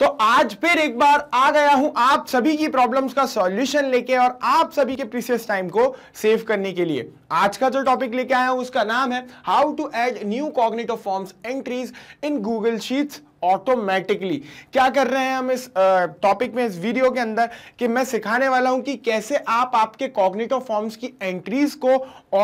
तो आज फिर एक बार आ गया हूं आप सभी की प्रॉब्लम्स का सॉल्यूशन लेके और आप सभी के प्रीसियस टाइम को सेव करने के लिए आज का जो टॉपिक लेके आया हूं उसका नाम है how to add new cognitive forms entries in Google Sheets automatically क्या कर रहे हैं हम इस टॉपिक में इस वीडियो के अंदर कि मैं सिखाने वाला हूं कि कैसे आप आपके कॉग्निटिव फॉर्म्स की एंट्रीज को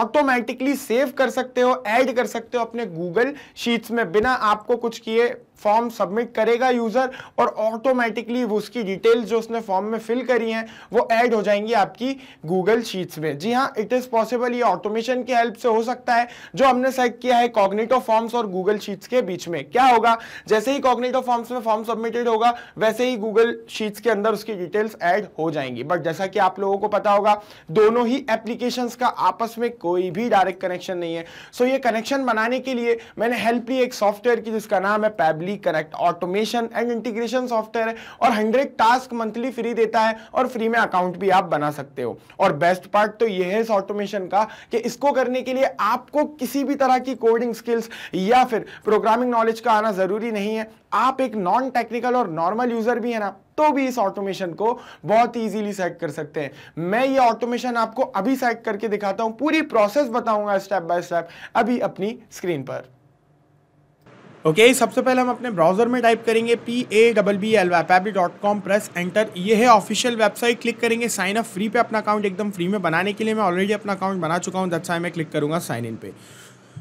ऑटोमेटिकली सेव कर सकते हो ऐड कर सकते हो अपने गूगल शीट्स में बिना आपको कुछ किए फॉर्म सबमिट करेगा यूजर और ऑटोमेटिकली उसकी डिटेल्स जो उसने फॉर्म में फिल करी हैं वो ऐड हो जाएंगी आपकी गूगल शीट्स में जी हाँ इट इज पॉसिबल ये ऑटोमेशन की हेल्प से हो सकता है जो हमने सेट किया है कॉग्निटो फॉर्म्स और गूगल शीट्स के बीच में क्या होगा जैसे ही कॉग्निटो फॉर्म्स में फॉर्म सबमिटेड होगा वैसे ही गूगल शीट्स के अंदर उसकी डिटेल्स एड हो जाएंगी बट जैसा कि आप लोगों को पता होगा दोनों ही एप्लीकेशन का आपस में कोई भी डायरेक्ट कनेक्शन नहीं है सो so, ये कनेक्शन बनाने के लिए मैंने हेल्प ली एक सॉफ्टवेयर की जिसका नाम है Pabbly very correct automation and integration software है और हंड्रेड टास्क मंथली फ्री देता है और फ्री में अकाउंट भी आप बना सकते हो और बेस्ट पार्ट तो यह है इस ऑटोमेशन का कि इसको करने के लिए आपको किसी भी तरह की कोडिंग स्किल्स या फिर प्रोग्रामिंग नॉलेज का आना जरूरी नहीं है आप एक नॉन टेक्निकल और नॉर्मल यूजर भी है ना तो भी इस ऑटोमेशन को बहुत इजीली सेट कर सकते हैं मैं ये ऑटोमेशन आपको अभी सेट करके दिखाता हूं पूरी प्रोसेस बताऊंगा स्टेप बाय स्टेप अभी अपनी स्क्रीन पर ओके okay, सबसे पहले हम अपने ब्राउजर में टाइप करेंगे P A double B L वेपैबी डॉट कॉम प्रेस एंटर ये है ऑफिशियल वेबसाइट क्लिक करेंगे साइन अप फ्री पे अपना अकाउंट एकदम फ्री में बनाने के लिए मैं ऑलरेडी अपना अकाउंट बना चुका हूँ दस मैं क्लिक करूँगा साइन इन पे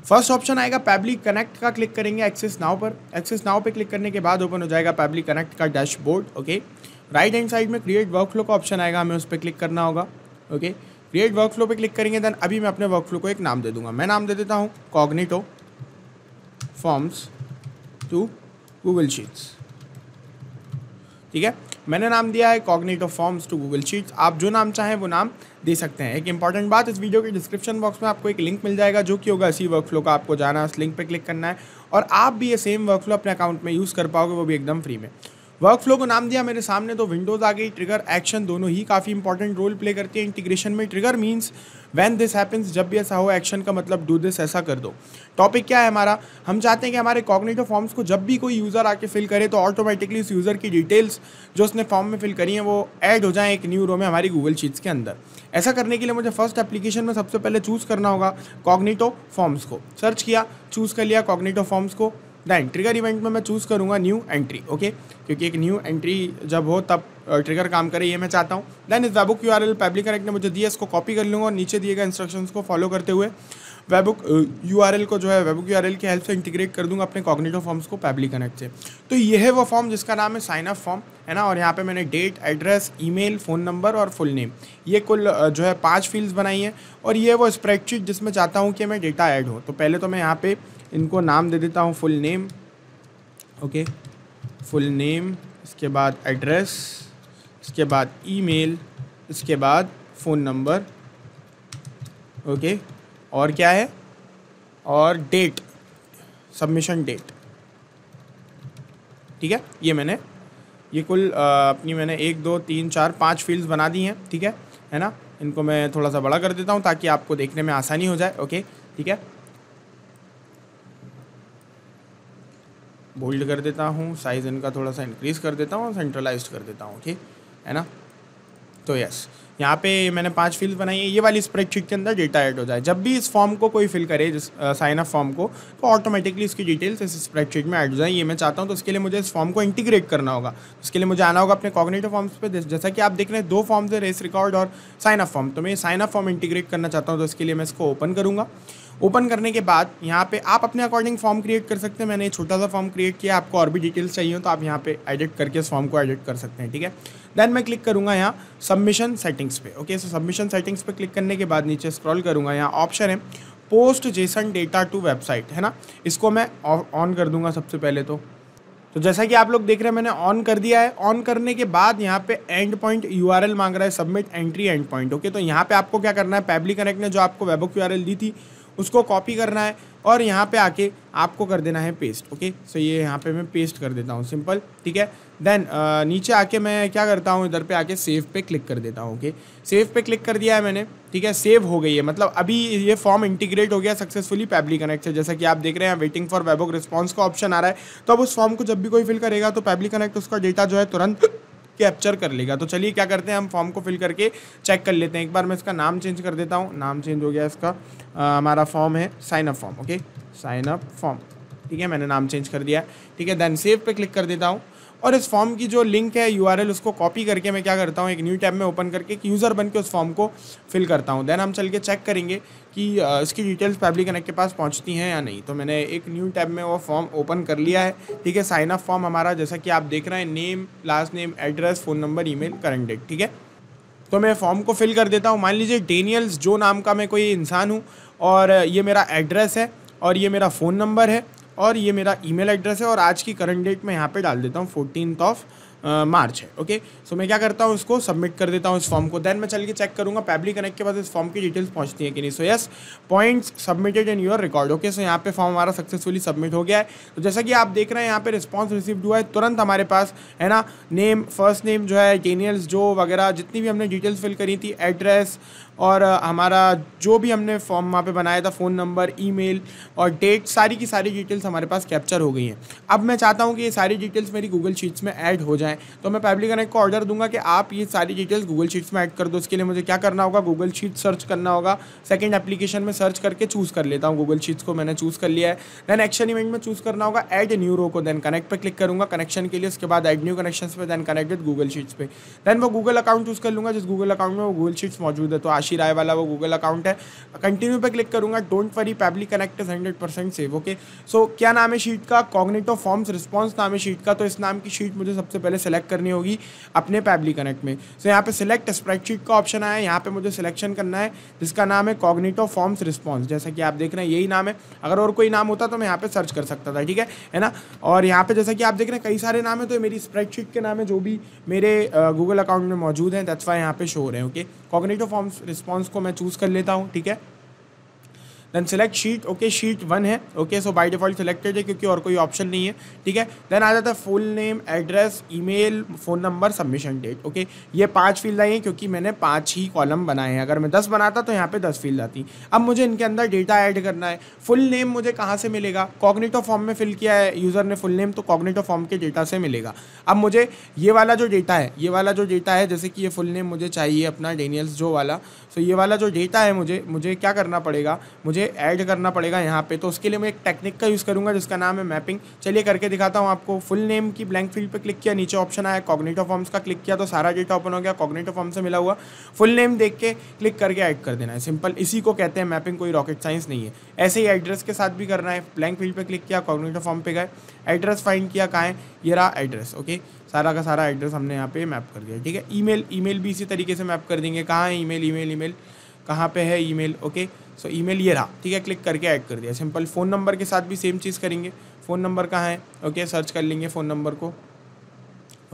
फर्स्ट ऑप्शन आएगा पैबली कनेक्ट का क्लिक करेंगे एक्सेस नाव पर एक्सेस नाव पे क्लिक करने के बाद ओपन हो जाएगा पैबली कनेक्ट का dashboard okay right hand side में क्रिएट वर्क फ्लो का ऑप्शन आएगा हमें उस पर क्लिक करना होगा ओके क्रिएट वर्क फ्लो पर क्लिक करेंगे देन अभी मैं अपने वर्क फ्लो को एक नाम दे दूंगा मैं नाम दे देता हूँ Cognito forms to Google sheets ठीक है मैंने नाम दिया है cognitive forms to Google sheets आप जो नाम चाहें वो नाम दे सकते हैं एक इंपॉर्टेंट बात इस वीडियो के डिस्क्रिप्शन बॉक्स में आपको एक लिंक मिल जाएगा जो कि होगा इसी वर्कफ्लो का आपको जाना उस लिंक पर क्लिक करना है और आप भी ये सेम फ्लो अपने अकाउंट में यूज़ कर पाओगे वो भी एकदम फ्री में वर्क फ्लो को नाम दिया मेरे सामने तो विंडोज़ आ गई ट्रिगर एक्शन दोनों ही काफ़ी इंपॉर्टेंट रोल प्ले करती है इंटीग्रेशन में trigger means when this happens जब भी ऐसा हो एक्शन का मतलब डू दिस ऐसा कर दो टॉपिक क्या है हमारा हम चाहते हैं कि हमारे कॉग्नेटिव फॉर्म्स को जब भी कोई यूज़र आके फिल करे तो ऑटोमेटिकली उस यूज़र की डिटेल्स जो उसने फॉर्म में फिल करी हैं वो एड हो जाएँ एक न्यू रो में हमारी गूगल शीट्स के अंदर ऐसा करने के लिए मुझे फर्स्ट एप्लीकेशन में सबसे पहले चूज़ करना होगा कॉग्नेटो फॉर्म्स को सर्च किया चूज़ कर लिया कॉग्नेटो फॉर्म्स को देन ट्रिगर इवेंट में मैं चूज़ करूँगा न्यू एंट्री ओके क्योंकि एक न्यू एंट्री जब हो तब ट्रिगर काम करे ये मैं चाहता हूँ देन इस book U R L Pabbly Connect ने मुझे दिया इसको कॉपी कर लूँगा और नीचे दिए गए इंस्ट्रक्शंस को फॉलो करते हुए वेबुक यू uh, को जो है वेबुक यू की हेल्प से इंटीग्रेट कर दूंगा अपने कॉग्निटिव फॉर्म्स को पैबली कनेक्ट से तो ये है वो फॉर्म जिसका नाम है साइन अप फॉर्म है ना और यहाँ पे मैंने date address email phone number और फुल नेम ये कुल uh, जो है पांच फील्ड्स बनाई हैं और ये वो स्प्रेडशीट जिसमें चाहता हूँ कि मैं डेटा ऐड हो तो पहले तो मैं यहाँ पे इनको नाम दे देता हूँ full name okay full name इसके बाद एड्रेस इसके बाद ईमेल इसके बाद फ़ोन नंबर ओके और क्या है और डेट सबमिशन डेट ठीक है ये मैंने ये कुल अपनी मैंने एक दो तीन चार पाँच फील्ड्स बना दी हैं ठीक है है ना इनको मैं थोड़ा सा बड़ा कर देता हूँ ताकि आपको देखने में आसानी हो जाए ओके ठीक है बोल्ड कर देता हूँ साइज़ इनका थोड़ा सा इंक्रीज़ कर देता हूँ सेंट्रलाइज कर देता हूँ ठीक है ना तो यस यहाँ पे मैंने पांच फील्ड बनाई है ये वाली स्प्रेडशीट के अंदर डेटा ऐड हो जाए जब भी इस फॉर्म को कोई फिल करे जिस साइन अप फॉर्म को तो ऑटोमेटिकली इसकी डिटेल्स इस स्प्रेडशीट में ऐड हो जाए ये मैं चाहता हूँ तो उसके लिए मुझे इस फॉर्म को इंटीग्रेट करना होगा उसके लिए मुझे आना होगा अपने कॉग्नेटिव फॉर्म्स पर जैसा कि आप देख रहे हैं दो फॉर्म्स है रेस रिकॉर्ड और साइन अप फॉर्म तो मैं साइन अप फॉर्म इंटीग्रेट करना चाहता हूँ तो इसके लिए मैं इसको ओपन करूँगा ओपन करने के बाद यहाँ पे आप अपने अकॉर्डिंग फॉर्म क्रिएट कर सकते हैं मैंने छोटा सा फॉर्म क्रिएट किया आपको और भी डिटेल्स चाहिए हो तो आप यहाँ पे एडिट करके इस फॉर्म को एडिट कर सकते हैं ठीक है देन मैं क्लिक करूँगा यहाँ सबमिशन सेटिंग्स पे ओके सो सबमिशन सेटिंग्स पे क्लिक करने के बाद नीचे स्क्रॉल करूँगा यहाँ ऑप्शन है post JSON data to website है ना इसको मैं ऑन कर दूंगा सबसे पहले तो तो जैसा कि आप लोग देख रहे हैं मैंने ऑन कर दिया है ऑन करने के बाद यहाँ पे एंड पॉइंट यू मांग रहा है submit entry end point okay तो यहाँ पे आपको क्या करना है पैबली कनेक्ट ने जो आपको वेबुक क्यू दी थी उसको कॉपी करना है और यहाँ पे आके आपको कर देना है पेस्ट ओके सो ये यहाँ पे मैं पेस्ट कर देता हूँ सिंपल ठीक है देन uh, नीचे आके मैं क्या करता हूँ इधर पे आके सेव पे क्लिक कर देता हूँ ओके सेव पे क्लिक कर दिया है मैंने ठीक है सेव हो गई है मतलब अभी ये फॉर्म इंटीग्रेट हो गया सक्सेसफुली पैबली कनेक्ट से जैसा कि आप देख रहे हैं वेटिंग फॉर वेबोक रिस्पॉन्स का ऑप्शन आ रहा है तो अब उस फॉर्म को जब भी कोई फिल करेगा तो पैबली कनेक्ट उसका डेटा जो है तुरंत कैप्चर कर लेगा तो चलिए क्या करते हैं हम फॉर्म को फिल करके चेक कर लेते हैं एक बार मैं इसका नाम चेंज कर देता हूँ नाम चेंज हो गया इसका हमारा फॉर्म है signup form okay signup form ठीक है मैंने नाम चेंज कर दिया ठीक है देन सेव पे क्लिक कर देता हूँ और इस फॉर्म की जो लिंक है यू उसको कॉपी करके मैं क्या करता हूँ एक न्यू टैब में ओपन करके एक यूज़र बन के उस फॉर्म को फिल करता हूँ देन हम चल के चेक करेंगे कि इसकी डिटेल्स पब्लिक कनेक्ट के पास पहुँचती हैं या नहीं तो मैंने एक न्यू टैब में वो फॉर्म ओपन कर लिया है ठीक है साइन अप फॉर्म हमारा जैसा कि आप देख रहे हैं name last name address phone number email date ठीक है तो मैं फॉर्म को फिल कर देता हूँ मान लीजिए डेनियल्स जो नाम का मैं कोई इंसान हूँ और ये मेरा एड्रेस है और ये मेरा फ़ोन नंबर है और ये मेरा ईमेल एड्रेस है और आज की करंट डेट मैं यहाँ पे डाल देता हूँ फोर्टीन ऑफ मार्च है ओके सो मैं क्या करता हूँ इसको सबमिट कर देता हूँ इस फॉर्म को देन मैं चल के चेक करूँगा पैबली कनेक्ट के बाद इस फॉर्म की डिटेल्स पहुँचती है कि नहीं so yes points submitted in your record okay so यहाँ पे फॉर्म हमारा सक्सेसफुली सबमिट हो गया है तो जैसा कि आप देख रहे हैं यहाँ पे रिस्पॉन्स रिसीव हुआ है तुरंत हमारे पास है ना नेम फर्स्ट नेम जो है टेनियल्स जो वगैरह जितनी भी हमने डिटेल्स फिल करी थी एड्रेस और हमारा जो भी हमने फॉर्म वहाँ पे बनाया था फ़ोन नंबर ईमेल और डेट सारी की सारी डिटेल्स हमारे पास कैप्चर हो गई हैं अब मैं चाहता हूँ कि ये सारी डिटेल्स मेरी गूगल शीट्स में ऐड हो जाएँ तो मैं पब्लिक कनेक्ट को ऑर्डर दूंगा कि आप ये सारी डिटेल्स गूगल शीट्स में ऐड कर दो उसके लिए मुझे क्या करना होगा गूगल शीट सर्च करना होगा सेकेंड एप्लीकेशन में सर्च करके चूज़ कर लेता हूँ गूगल शीट्स को मैंने चूज़ कर लिया है देन एक्शन इवेंट में चूज़ करना होगा एड न्यू रो को देन कनेक्ट पर क्लिक करूँगा कनेक्शन के लिए उसके बाद एड न्यू कनेक्शन पर दैन कनेक्टेड गूगल शीट्स पर देन वो गूगल अकाउंट चूज़ कर लूँगा जिस गूगल अकाउंट में वो गूगल शीट्स मौजूद है तो आशा काशी राय वाला वो गूगल अकाउंट है कंटिन्यू पे क्लिक करूंगा don't worry Pabbly Connect is hundred percent safe okay so क्या नाम है शीट का कॉग्नेटो फॉर्म्स रिस्पॉन्स नाम है शीट का तो इस नाम की शीट मुझे सबसे पहले सेलेक्ट करनी होगी अपने पैबली कनेक्ट में सो so, यहाँ पे सिलेक्ट स्प्रेडशीट का ऑप्शन आया है यहाँ पे मुझे सिलेक्शन करना है जिसका नाम है कॉग्नेटो फॉर्म्स रिस्पॉन्स जैसा कि आप देख रहे हैं यही नाम है अगर और कोई नाम होता तो मैं यहाँ पे सर्च कर सकता था ठीक है है ना और यहाँ पे जैसा कि आप देख रहे हैं कई सारे नाम है तो मेरी स्प्रेडशीट के नाम है जो भी मेरे गूगल अकाउंट में मौजूद है दैट्स वाई यहाँ पे शो हो रहे हैं ओके कॉग्नेटो फॉर्म्स रिस्पॉन्स को मैं चूज़ कर लेता हूँ ठीक है then select sheet okay sheet one है okay so by default selected है क्योंकि और कोई ऑप्शन नहीं है ठीक है देन आ जाता है full name address email phone number submission date okay ये पाँच फील्ड आई हैं क्योंकि मैंने पाँच ही कॉलम बनाए हैं अगर मैं दस बनाता तो यहाँ पर दस फील्ड आती अब मुझे इनके अंदर डेटा ऐड करना है फुल नेम मुझे कहाँ से मिलेगा कॉग्नेटो फॉर्म में फिल किया है यूज़र ने फुल नेम तो कॉग्नेटो फॉर्म के डेटा से मिलेगा अब मुझे ये वाला जो डेटा है ये वाला जो डेटा है जैसे कि ये फुल नेम मुझे चाहिए अपना डेनियल्स जो वाला सो ये वाला जो डेटा है मुझे मुझे क्या करना पड़ेगा मुझे मुझे ऐड करना पड़ेगा यहाँ पे तो उसके लिए मैं एक टेक्निक का यूज़ करूँगा जिसका नाम है मैपिंग चलिए करके दिखाता हूँ आपको फुल नेम की ब्लैंक फील्ड पर क्लिक किया नीचे ऑप्शन आया कॉग्नेटो फॉर्म्स का क्लिक किया तो सारा डेटा ओपन हो गया कॉग्नेटो फॉर्म से मिला हुआ फुल नेम देख के क्लिक करके ऐड कर देना है सिंपल इसी को कहते हैं मैपिंग कोई रॉकेट साइंस नहीं है ऐसे ही एड्रेस के साथ भी करना है ब्लैंक फील्ड पर क्लिक किया कॉग्नेटो फॉर्म पर गए एड्रेस फाइंड किया कहाँ है ये रहा एड्रेस ओके सारा का सारा एड्रेस हमने यहाँ पे मैप कर दिया ठीक है ईमेल ईमेल भी इसी तरीके से मैप कर देंगे कहाँ है ईमेल ईमेल ईमेल कहाँ पे है email okay so email ये रहा ठीक है क्लिक करके ऐड कर दिया सिंपल फ़ोन नंबर के साथ भी सेम चीज़ करेंगे फ़ोन नंबर कहाँ है ओके सर्च कर लेंगे फ़ोन नंबर को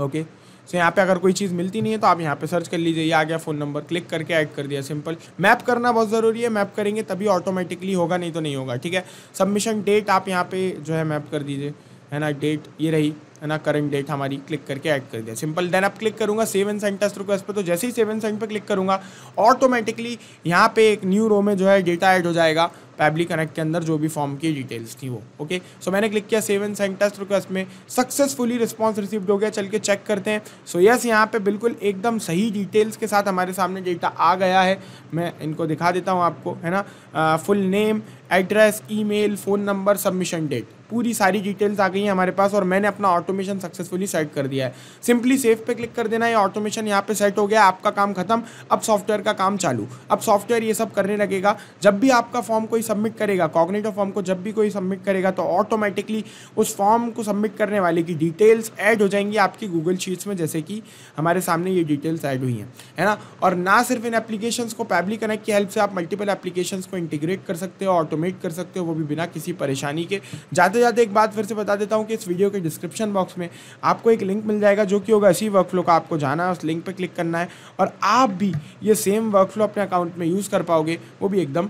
ओके सो यहाँ पे अगर कोई चीज़ मिलती नहीं है तो आप यहाँ पे सर्च कर लीजिए ये आ गया फ़ोन नंबर क्लिक करके ऐड कर दिया सिंपल मैप करना बहुत ज़रूरी है मैप करेंगे तभी ऑटोमेटिकली होगा नहीं तो नहीं होगा ठीक है सबमिशन डेट आप यहाँ पे जो है मैप कर दीजिए है ना डेट ये रही है ना करंट डेट हमारी क्लिक करके ऐड कर दिया सिंपल देन आप क्लिक करूंगा save and send test request पर तो जैसे ही सेव एंड सेंड पर क्लिक करूंगा ऑटोमेटिकली यहाँ पे एक न्यू रो में जो है डेटा ऐड हो जाएगा पैबली कनेक्ट के अंदर जो भी फॉर्म की डिटेल्स थी वो ओके सो मैंने क्लिक किया सेवन एंड टेस्ट रिक्वेस्ट में सक्सेसफुली रिस्पॉन्स रिसीव्ड हो गया चल के चेक करते हैं सो यस यहाँ पे बिल्कुल एकदम सही डिटेल्स के साथ हमारे सामने डेटा आ गया है मैं इनको दिखा देता हूँ आपको है ना full name address email phone number submission date पूरी सारी डिटेल्स आ गई हैं हमारे पास और मैंने अपना ऑटोमेशन सक्सेसफुली सेट कर दिया है सिंपली सेफ पे क्लिक कर देना ये ऑटोमेशन यहाँ पे सेट हो गया आपका काम खत्म अब सॉफ्टवेयर का काम चालू अब सॉफ्टवेयर ये सब करने लगेगा जब भी आपका फॉर्म कोई सबमिट करेगा कॉग्नेटो फॉर्म को जब भी कोई सबमिट करेगा तो ऑटोमेटिकली उस फॉर्म को सबमिट करने वाले की डिटेल्स ऐड हो जाएंगी आपकी गूगल शीट्स में जैसे कि हमारे सामने ये डिटेल्स ऐड हुई हैं है ना और ना सिर्फ इन एप्लीकेशन को पैबली कनेक्ट की हेल्प से आप मल्टीपल एप्लीकेशन को इंटीग्रेट कर सकते हो ऑटोमेट कर सकते हो वो भी बिना किसी परेशानी के जाते जाते एक बात फिर से बता देता हूँ कि इस वीडियो के डिस्क्रिप्शन बॉक्स में आपको एक लिंक मिल जाएगा जो कि होगा इसी वर्क फ्लो का आपको जाना है उस लिंक पर क्लिक करना है और आप भी ये सेम वर्क फ्लो अपने अकाउंट में यूज़ कर पाओगे वो भी एकदम